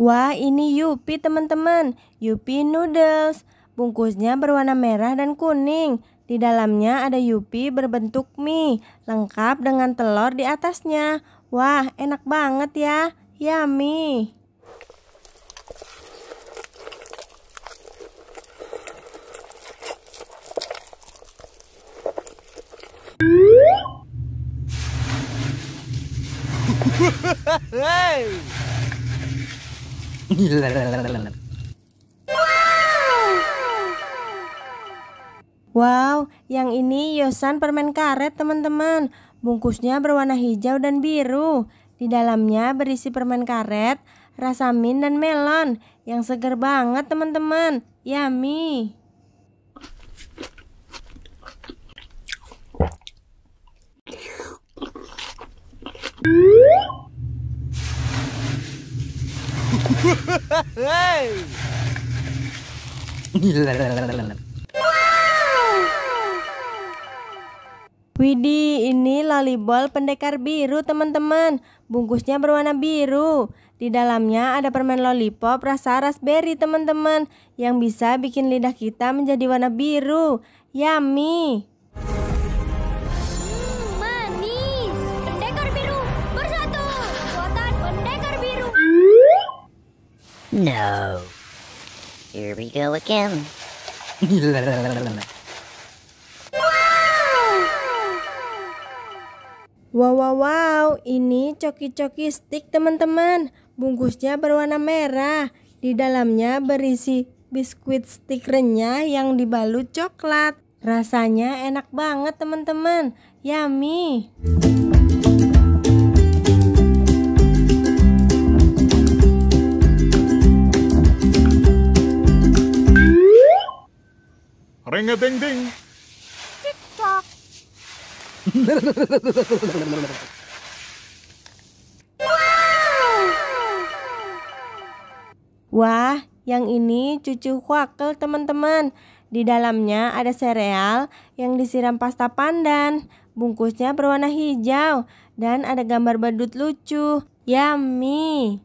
Wah, ini Yupi teman-teman. Yupi noodles. Bungkusnya berwarna merah dan kuning. Di dalamnya ada Yupi berbentuk mie, lengkap dengan telur di atasnya. Wah, enak banget ya. Yummy. Hey! Wow, yang ini Yosan permen karet teman-teman. Bungkusnya berwarna hijau dan biru. Di dalamnya berisi permen karet, rasa mint dan melon yang seger banget teman-teman. Yummy. Widi, ini lalibol pendekar biru teman-teman. Bungkusnya berwarna biru. Di dalamnya ada permen lollipop rasa raspberry teman-teman yang bisa bikin lidah kita menjadi warna biru. Yummy. Here we go again. Wow, wow, wow. Ini coki-coki stick teman-teman. Bungkusnya berwarna merah. Di dalamnya berisi biskuit stick renyah yang dibalut coklat. Rasanya enak banget teman-teman. Yummy. Ring a ding ding. Tick Wah, yang ini cucu kuakel teman-teman. Di dalamnya ada sereal yang disiram pasta pandan. Bungkusnya berwarna hijau dan ada gambar badut lucu. Yummy.